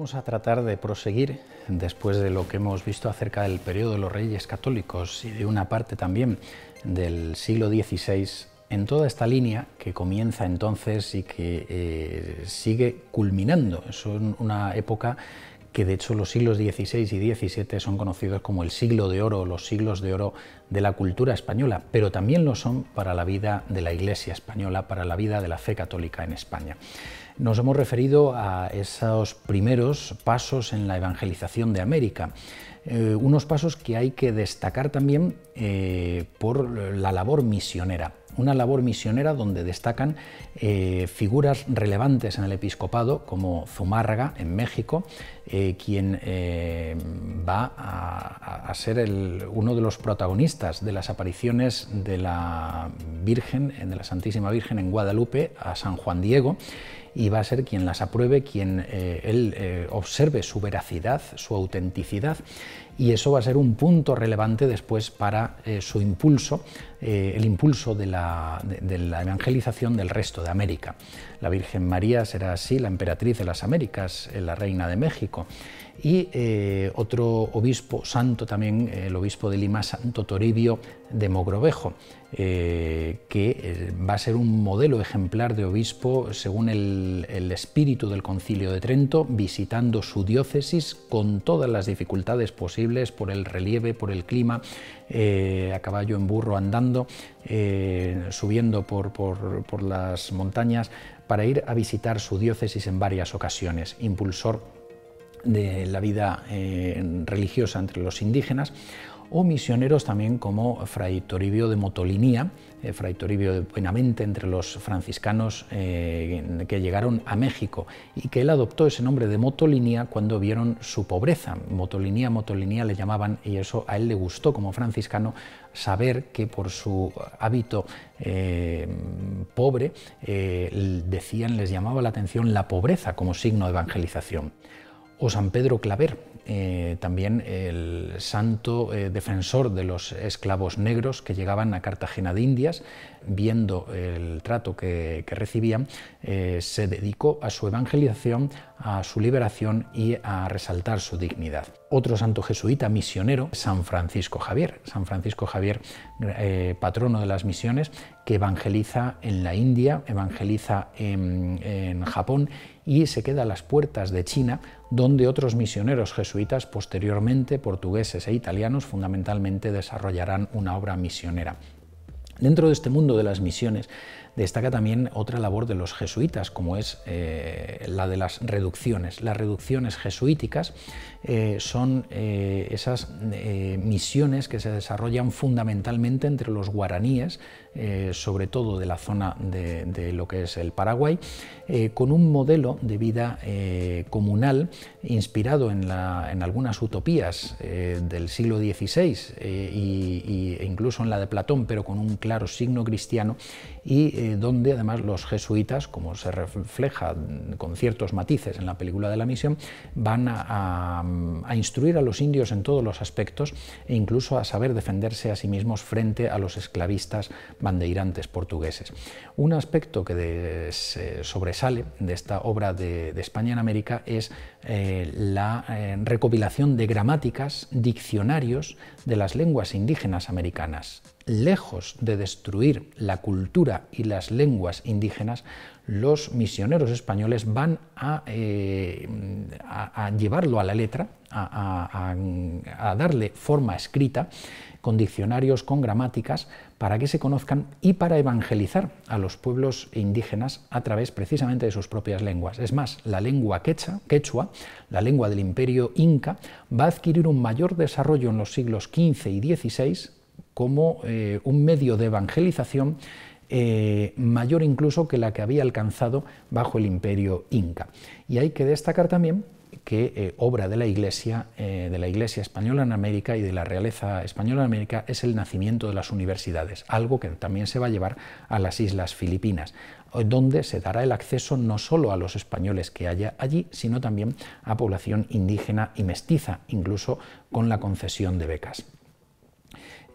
Vamos a tratar de proseguir después de lo que hemos visto acerca del periodo de los reyes católicos y de una parte también del siglo XVI en toda esta línea que comienza entonces y que eh, sigue culminando. Es una época que de hecho los siglos XVI y XVII son conocidos como el siglo de oro, los siglos de oro de la cultura española, pero también lo son para la vida de la Iglesia española, para la vida de la fe católica en España nos hemos referido a esos primeros pasos en la evangelización de América. Eh, unos pasos que hay que destacar también eh, por la labor misionera. Una labor misionera donde destacan eh, figuras relevantes en el episcopado, como Zumárraga en México, quien va a, ser uno de los protagonistas de las apariciones de la Virgen, de la Santísima Virgen en Guadalupe a San Juan Diego y va a ser quien las apruebe, quien eh, él eh, observe su veracidad, su autenticidad y eso va a ser un punto relevante después para eh, su impulso, eh, el impulso de la, evangelización del resto de América. La Virgen María será así la emperatriz de las Américas, eh, la reina de México. Y otro obispo santo también, el obispo de Lima, Santo Toribio de Mogrovejo, que va a ser un modelo ejemplar de obispo según el espíritu del concilio de Trento, visitando su diócesis con todas las dificultades posibles por el relieve, por el clima, eh, a caballo, en burro, andando, eh, subiendo por, las montañas, para ir a visitar su diócesis en varias ocasiones, impulsor de la vida eh, religiosa entre los indígenas, o misioneros también como Fray Toribio de Motolinía, eh, Fray Toribio de Buenamente entre los franciscanos eh, que llegaron a México y que él adoptó ese nombre de Motolinía cuando vieron su pobreza. Motolinía, Motolinía le llamaban y eso a él le gustó como franciscano saber que por su hábito eh, pobre decían, les llamaba la atención la pobreza como signo de evangelización. O San Pedro Claver, eh, también el santo eh, defensor de los esclavos negros que llegaban a Cartagena de Indias, viendo el trato que, recibían, eh, se dedicó a su evangelización, a su liberación y a resaltar su dignidad. Otro santo jesuita misionero, San Francisco Javier, San Francisco Javier, patrono de las misiones, que evangeliza en la India, evangeliza en, en Japón y se queda a las puertas de China, donde otros misioneros jesuitas posteriormente, portugueses e italianos, fundamentalmente desarrollarán una obra misionera. Dentro de este mundo de las misiones destaca también otra labor de los jesuitas, como es eh, la de las reducciones. Las reducciones jesuíticas eh, son eh, esas misiones que se desarrollan fundamentalmente entre los guaraníes, sobre todo de la zona de, lo que es el Paraguay, con un modelo de vida comunal inspirado en, algunas utopías del siglo XVI y, e incluso en la de Platón, pero con un claro signo cristiano y donde además los jesuitas, como se refleja con ciertos matices en la película de la misión, van a, instruir a los indios en todos los aspectos e incluso a saber defenderse a sí mismos frente a los esclavistas bandeirantes portugueses. Un aspecto que sobresale de esta obra de, España en América es eh, la eh, recopilación de gramáticas, diccionarios de las lenguas indígenas americanas lejos de destruir la cultura y las lenguas indígenas, los misioneros españoles van a, eh, llevarlo a la letra, a, darle forma escrita, con diccionarios, con gramáticas, para que se conozcan y para evangelizar a los pueblos indígenas a través precisamente de sus propias lenguas. Es más, la lengua quechua, la lengua del imperio inca, va a adquirir un mayor desarrollo en los siglos XV y XVI como eh, un medio de evangelización eh, mayor incluso que la que había alcanzado bajo el imperio inca. Y hay que destacar también que eh, obra de la Iglesia, de la Iglesia española en América y de la realeza española en América es el nacimiento de las universidades, algo que también se va a llevar a las islas Filipinas, donde se dará el acceso no solo a los españoles que haya allí, sino también a población indígena y mestiza, incluso con la concesión de becas.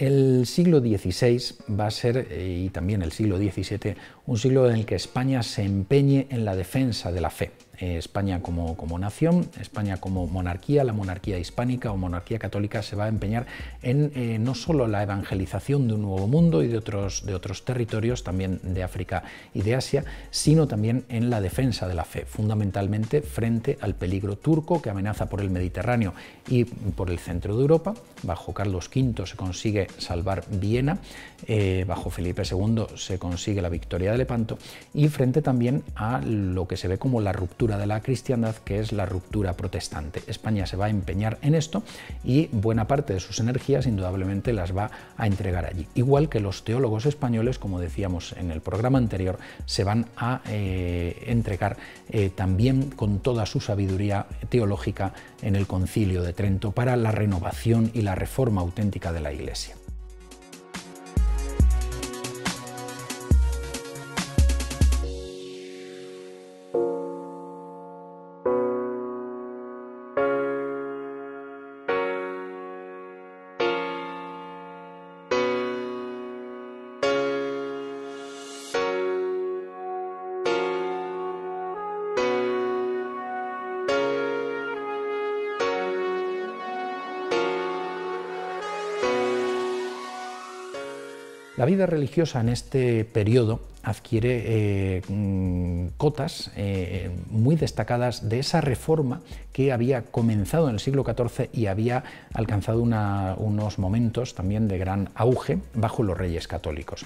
El siglo XVI va a ser, eh, y también el siglo XVII, un siglo en el que España se empeñe en la defensa de la fe. Eh, España como, nación, España como monarquía, la monarquía hispánica o monarquía católica se va a empeñar en eh, no solo la evangelización de un nuevo mundo y de otros territorios, también de África y de Asia, sino también en la defensa de la fe, fundamentalmente frente al peligro turco que amenaza por el Mediterráneo y por el centro de Europa bajo Carlos V se consigue salvar Viena, eh, bajo Felipe II se consigue la victoria de Lepanto y frente también a lo que se ve como la ruptura de la cristiandad, que es la ruptura protestante. España se va a empeñar en esto y buena parte de sus energías indudablemente las va a entregar allí. Igual que los teólogos españoles, como decíamos en el programa anterior, se van a eh, entregar eh, también con toda su sabiduría teológica en el concilio de Trento para la renovación y la la reforma auténtica de la Iglesia. La vida religiosa en este periodo adquiere eh, mm, cotas eh, muy destacadas de esa reforma que había comenzado en el siglo XIV y había alcanzado unos momentos también de gran auge bajo los reyes católicos.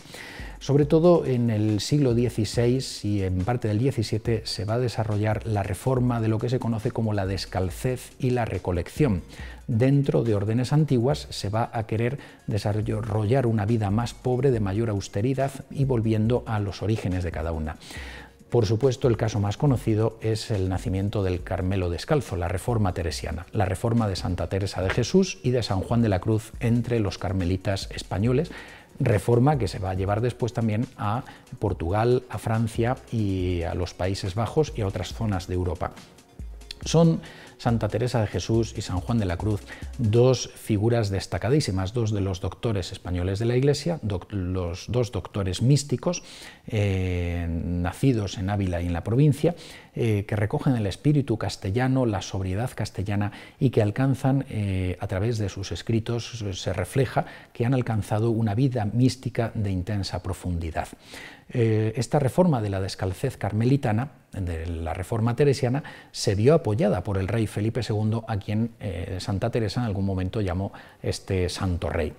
Sobre todo en el siglo XVI y en parte del XVII se va a desarrollar la reforma de lo que se conoce como la descalcez y la recolección. Dentro de órdenes antiguas se va a querer desarrollar una vida más pobre, de mayor austeridad y volviendo a los orígenes de cada una. Por supuesto, el caso más conocido es el nacimiento del Carmelo Descalzo, la Reforma Teresiana, la Reforma de Santa Teresa de Jesús y de San Juan de la Cruz entre los carmelitas españoles, reforma que se va a llevar después también a Portugal, a Francia y a los Países Bajos y a otras zonas de Europa. Son Santa Teresa de Jesús y San Juan de la Cruz, dos figuras destacadísimas, dos de los doctores españoles de la Iglesia, los dos doctores místicos, eh, nacidos en Ávila y en la provincia, eh, que recogen el espíritu castellano, la sobriedad castellana y que alcanzan eh, a través de sus escritos, se refleja que han alcanzado una vida mística de intensa profundidad. esta reforma de la descalcez carmelitana de la reforma teresiana se vio apoyada por el rey Felipe II, a quien eh, Santa Teresa en algún momento llamó este santo rey.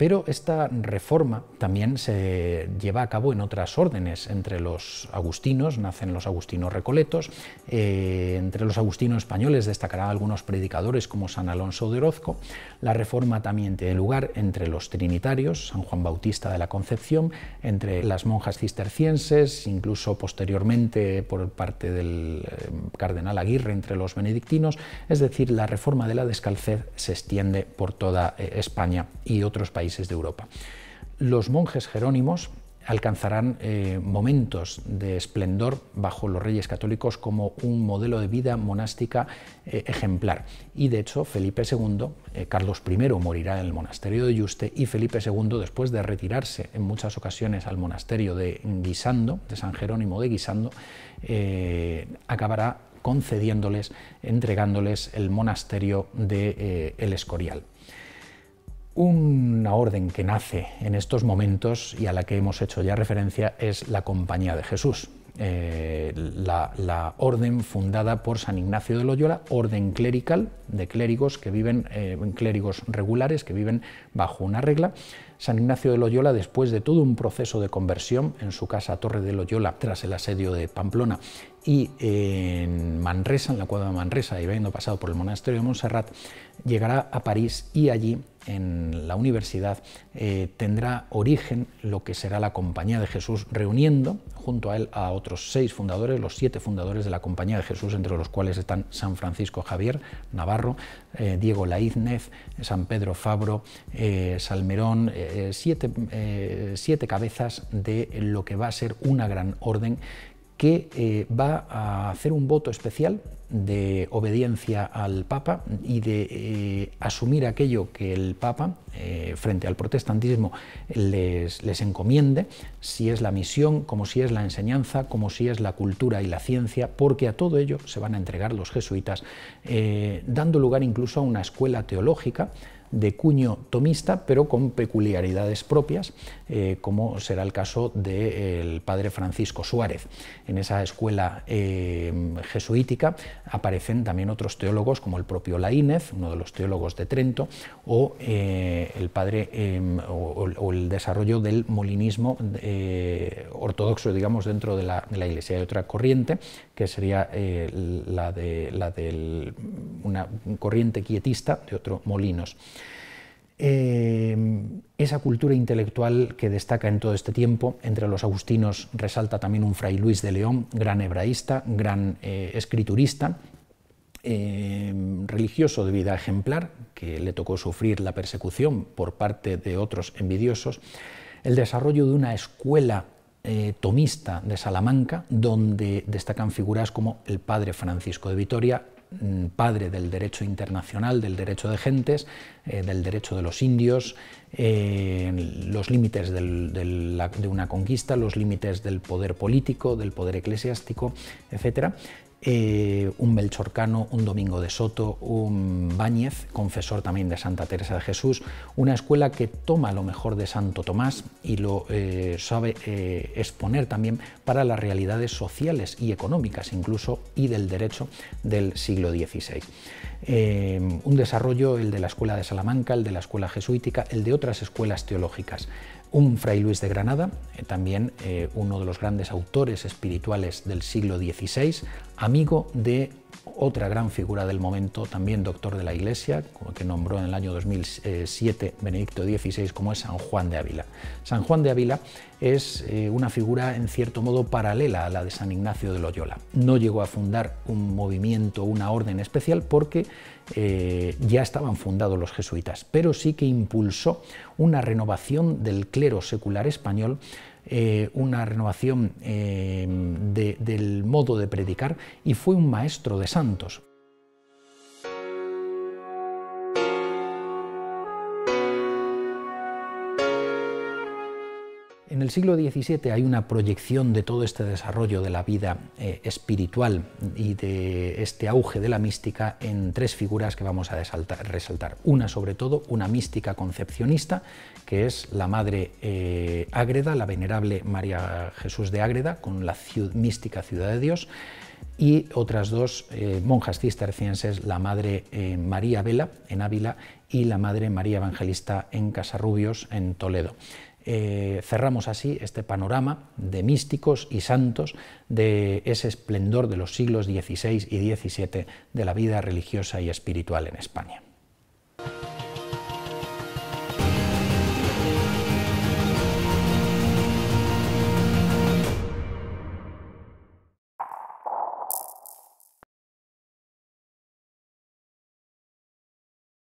Pero esta reforma también se lleva a cabo en otras órdenes, entre los agustinos, nacen los agustinos recoletos, eh, entre los agustinos españoles destacarán algunos predicadores como San Alonso de Orozco, la reforma también tiene lugar entre los trinitarios, San Juan Bautista de la Concepción, entre las monjas cistercienses, incluso posteriormente por parte del eh, cardenal Aguirre entre los benedictinos, es decir, la reforma de la descalced se extiende por toda eh, España y otros países de Europa. Los monjes jerónimos alcanzarán eh, momentos de esplendor bajo los reyes católicos como un modelo de vida monástica eh, ejemplar. Y de hecho, Felipe II, eh, Carlos I morirá en el monasterio de Yuste y Felipe II, después de retirarse en muchas ocasiones al monasterio de Guisando, de San Jerónimo de Guisando, acabará concediéndoles, entregándoles el monasterio de El Escorial. Una orden que nace en estos momentos y a la que hemos hecho ya referencia es la Compañía de Jesús, eh, la, orden fundada por San Ignacio de Loyola, orden clerical de clérigos que viven, eh, clérigos regulares que viven bajo una regla. San Ignacio de Loyola, después de todo un proceso de conversión en su casa Torre de Loyola, tras el asedio de Pamplona y en Manresa, en la cuadra de Manresa, y habiendo pasado por el monasterio de Montserrat, llegará a París y allí, en la universidad, eh, tendrá origen lo que será la Compañía de Jesús, reuniendo junto a él a otros seis fundadores, los siete fundadores de la Compañía de Jesús, entre los cuales están San Francisco Javier Navarro, eh, Diego Laíznez, San Pedro Fabro, eh, Salmerón, siete, siete cabezas de lo que va a ser una gran orden que eh, va a hacer un voto especial de obediencia al Papa y de eh, asumir aquello que el Papa, eh, frente al protestantismo, les, les, encomiende, si es la misión, como si es la enseñanza, como si es la cultura y la ciencia, porque a todo ello se van a entregar los jesuitas, dando lugar incluso a una escuela teológica de cuño tomista, pero con peculiaridades propias, eh, como será el caso del padre Francisco Suárez. En esa escuela eh, jesuítica aparecen también otros teólogos como el propio Laínez, uno de los teólogos de Trento, o eh, el padre em, o, el desarrollo del molinismo ortodoxo, digamos, dentro de la, Iglesia. de otra corriente que sería la de del, una corriente quietista de otro Molinos. Em, esa cultura intelectual que destaca en todo este tiempo, entre los agustinos resalta también un fray Luis de León, gran hebraísta, gran eh, escriturista, em, religioso de vida ejemplar, que le tocó sufrir la persecución por parte de otros envidiosos, el desarrollo de una escuela eh, tomista de Salamanca, donde destacan figuras como el padre Francisco de Vitoria, padre del derecho internacional, del derecho de gentes, eh, del derecho de los indios, eh, los límites de una conquista, los límites del poder político, del poder eclesiástico, etc. Eh, un Melchorcano, un Domingo de Soto, un Báñez, confesor también de Santa Teresa de Jesús, una escuela que toma lo mejor de Santo Tomás y lo eh, sabe eh, exponer también para las realidades sociales y económicas incluso y del derecho del siglo XVI. Eh, un desarrollo, el de la Escuela de Salamanca, el de la Escuela Jesuítica, el de otras escuelas teológicas. Un fray Luis de Granada, eh, también eh, uno de los grandes autores espirituales del siglo XVI, amigo de otra gran figura del momento, también doctor de la Iglesia, que nombró en el año 2007 Benedicto XVI, como es San Juan de Ávila. San Juan de Ávila es eh, una figura en cierto modo paralela a la de San Ignacio de Loyola. No llegó a fundar un movimiento, una orden especial, porque eh, ya estaban fundados los jesuitas, pero sí que impulsó una renovación del clero secular español eh, una renovación eh, del modo de predicar y fue un maestro de santos. En el siglo XVII hay una proyección de todo este desarrollo de la vida eh, espiritual y de este auge de la mística en tres figuras que vamos a resaltar. Una sobre todo, una mística concepcionista, que es la Madre eh, Ágreda, la venerable María Jesús de Ágreda, con la mística Ciudad de Dios, y otras dos eh, monjas cistercienses, la Madre María Vela en Ávila y la Madre María Evangelista en Casarrubios, en Toledo. Eh, cerramos así este panorama de místicos y santos de ese esplendor de los siglos XVI y XVII de la vida religiosa y espiritual en España.